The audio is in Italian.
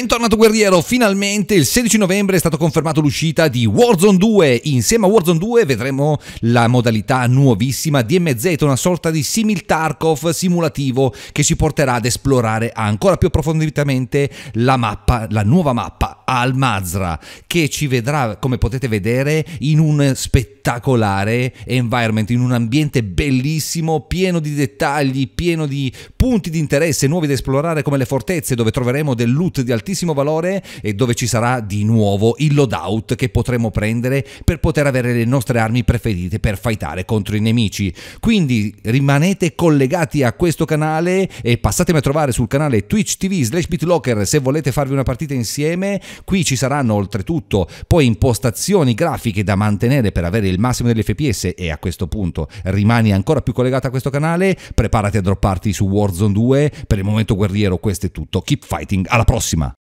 Bentornato guerriero, finalmente il 16 novembre è stato confermato l'uscita di Warzone 2. Insieme a Warzone 2 vedremo la modalità nuovissima DMZ, una sorta di simil Tarkov simulativo che ci porterà ad esplorare ancora più approfonditamente la mappa, la nuova mappa al-Mazra, che ci vedrà, come potete vedere, in un spettacolare environment, in un ambiente bellissimo, pieno di dettagli, pieno di punti di interesse nuovi da esplorare come le fortezze, dove troveremo del loot di altissimo valore e dove ci sarà di nuovo il loadout che potremo prendere per poter avere le nostre armi preferite per fightare contro i nemici. Quindi rimanete collegati a questo canale e passatemi a trovare sul canale Twitch TV slash BitLocker se volete farvi una partita insieme Qui ci saranno oltretutto poi impostazioni grafiche da mantenere per avere il massimo dell'FPS e a questo punto rimani ancora più collegato a questo canale, preparati a dropparti su Warzone 2, per il momento guerriero questo è tutto, keep fighting, alla prossima!